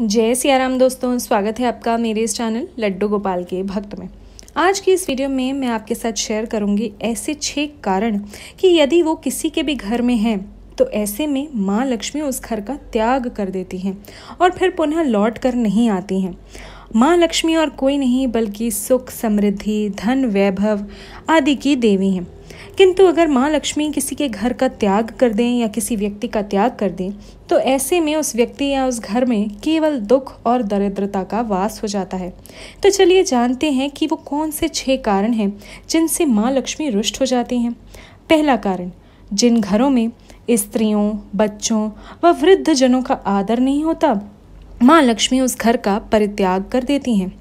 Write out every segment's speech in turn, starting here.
जय सियाराम दोस्तों स्वागत है आपका मेरे इस चैनल लड्डू गोपाल के भक्त में आज की इस वीडियो में मैं आपके साथ शेयर करूंगी ऐसे छः कारण कि यदि वो किसी के भी घर में हैं तो ऐसे में माँ लक्ष्मी उस घर का त्याग कर देती हैं और फिर पुनः लौट कर नहीं आती हैं माँ लक्ष्मी और कोई नहीं बल्कि सुख समृद्धि धन वैभव आदि की देवी हैं किंतु अगर माँ लक्ष्मी किसी के घर का त्याग कर दें या किसी व्यक्ति का त्याग कर दें तो ऐसे में उस व्यक्ति या उस घर में केवल दुख और दरिद्रता का वास हो जाता है तो चलिए जानते हैं कि वो कौन से छः कारण हैं जिनसे माँ लक्ष्मी रुष्ट हो जाती हैं पहला कारण जिन घरों में स्त्रियों बच्चों व वृद्ध जनों का आदर नहीं होता माँ लक्ष्मी उस घर का परित्याग कर देती हैं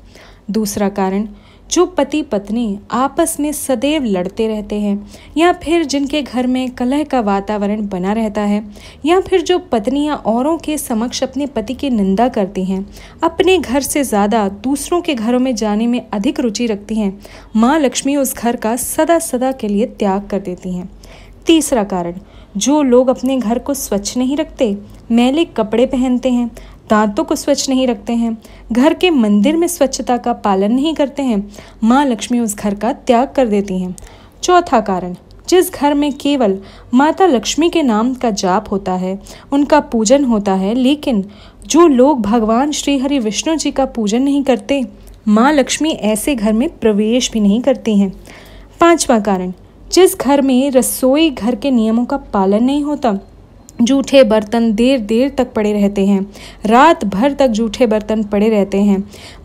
दूसरा कारण जो पति पत्नी आपस में सदैव लड़ते रहते हैं या फिर जिनके घर में कलह का वातावरण बना रहता है या फिर जो पत्नियां औरों के समक्ष अपने पति की निंदा करती हैं अपने घर से ज़्यादा दूसरों के घरों में जाने में अधिक रुचि रखती हैं माँ लक्ष्मी उस घर का सदा सदा के लिए त्याग कर देती हैं तीसरा कारण जो लोग अपने घर को स्वच्छ नहीं रखते मैले कपड़े पहनते हैं दांतों को स्वच्छ नहीं रखते हैं घर के मंदिर में स्वच्छता का पालन नहीं करते हैं माँ लक्ष्मी उस घर का त्याग कर देती हैं चौथा कारण जिस घर में केवल माता लक्ष्मी के नाम का जाप होता है उनका पूजन होता है लेकिन जो लोग भगवान श्री हरि विष्णु जी का पूजन नहीं करते माँ लक्ष्मी ऐसे घर में प्रवेश भी नहीं करती हैं पांचवा कारण जिस घर में रसोई घर के नियमों का पालन नहीं होता जूठे बर्तन देर देर तक पड़े रहते हैं रात भर तक जूठे बर्तन पड़े रहते हैं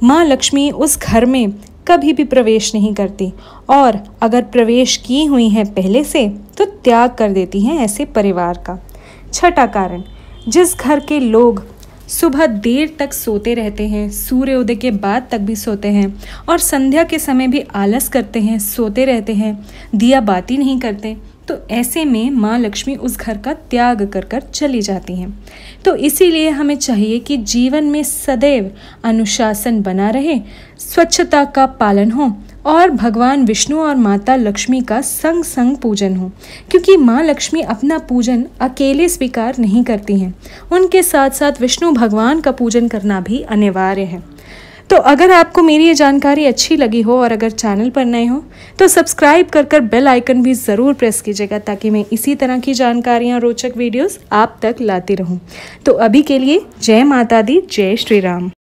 माँ लक्ष्मी उस घर में कभी भी प्रवेश नहीं करती और अगर प्रवेश की हुई है पहले से तो त्याग कर देती हैं ऐसे परिवार का छठा कारण जिस घर के लोग सुबह देर तक सोते रहते हैं सूर्योदय के बाद तक भी सोते हैं और संध्या के समय भी आलस करते हैं सोते रहते हैं दिया बाती नहीं करते तो ऐसे में माँ लक्ष्मी उस घर का त्याग कर कर चली जाती हैं तो इसीलिए हमें चाहिए कि जीवन में सदैव अनुशासन बना रहे स्वच्छता का पालन हो और भगवान विष्णु और माता लक्ष्मी का संग संग पूजन हो क्योंकि माँ लक्ष्मी अपना पूजन अकेले स्वीकार नहीं करती हैं उनके साथ साथ विष्णु भगवान का पूजन करना भी अनिवार्य है तो अगर आपको मेरी ये जानकारी अच्छी लगी हो और अगर चैनल पर नए हो तो सब्सक्राइब कर कर बेल आइकन भी ज़रूर प्रेस कीजिएगा ताकि मैं इसी तरह की जानकारियाँ रोचक वीडियोस आप तक लाती रहूँ तो अभी के लिए जय माता दी जय श्री राम